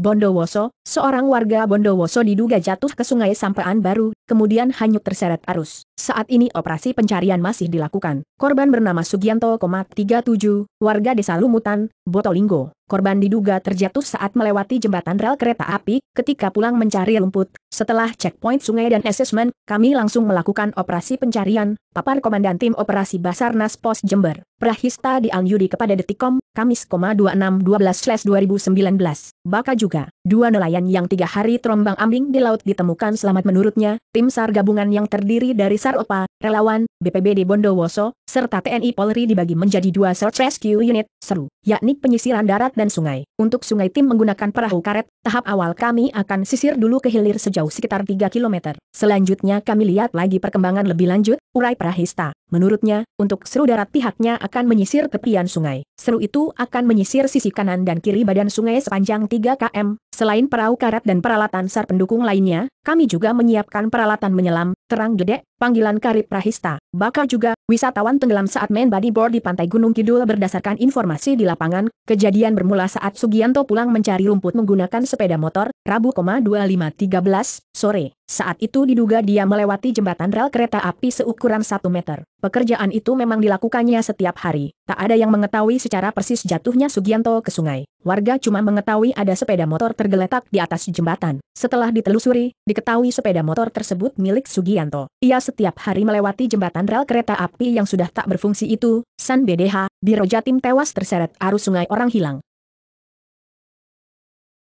Bondowoso, seorang warga Bondowoso diduga jatuh ke sungai Sampaan Baru kemudian hanyut terseret arus. Saat ini operasi pencarian masih dilakukan. Korban bernama Sugianto, 37, warga desa Lumutan, Botolinggo. Korban diduga terjatuh saat melewati jembatan rel kereta api, ketika pulang mencari lumput. Setelah checkpoint sungai dan assessment, kami langsung melakukan operasi pencarian, papar Komandan Tim Operasi Basarnas Pos Jember. Prahista di Yudi kepada Detikom, Kamis, 26-12-2019. Baka juga, dua nelayan yang tiga hari terombang ambing di laut ditemukan selamat menurutnya, tim tim SAR gabungan yang terdiri dari SAR OPA, relawan, BPBD Bondowoso, serta TNI Polri dibagi menjadi dua search rescue unit, seru, yakni penyisiran darat dan sungai. Untuk sungai tim menggunakan perahu karet, tahap awal kami akan sisir dulu ke hilir sejauh sekitar 3 km. Selanjutnya kami lihat lagi perkembangan lebih lanjut, urai Prahista. Menurutnya, untuk seru darat pihaknya akan menyisir tepian sungai. Seru itu akan menyisir sisi kanan dan kiri badan sungai sepanjang 3 km, Selain perahu karet dan peralatan sar pendukung lainnya, kami juga menyiapkan peralatan menyelam, terang gede, panggilan karib prahista. Bakal juga, wisatawan tenggelam saat main bodyboard di Pantai Gunung Kidul berdasarkan informasi di lapangan, kejadian bermula saat Sugianto pulang mencari rumput menggunakan sepeda motor, Rabu, 25.13, sore. Saat itu diduga dia melewati jembatan rel kereta api seukuran 1 meter. Pekerjaan itu memang dilakukannya setiap hari. Tak ada yang mengetahui secara persis jatuhnya Sugianto ke sungai. Warga cuma mengetahui ada sepeda motor tergeletak di atas jembatan. Setelah ditelusuri, diketahui sepeda motor tersebut milik Sugianto. Ia setiap hari melewati jembatan rel kereta api yang sudah tak berfungsi itu. San BDH, Biro Jatim tewas terseret arus sungai orang hilang.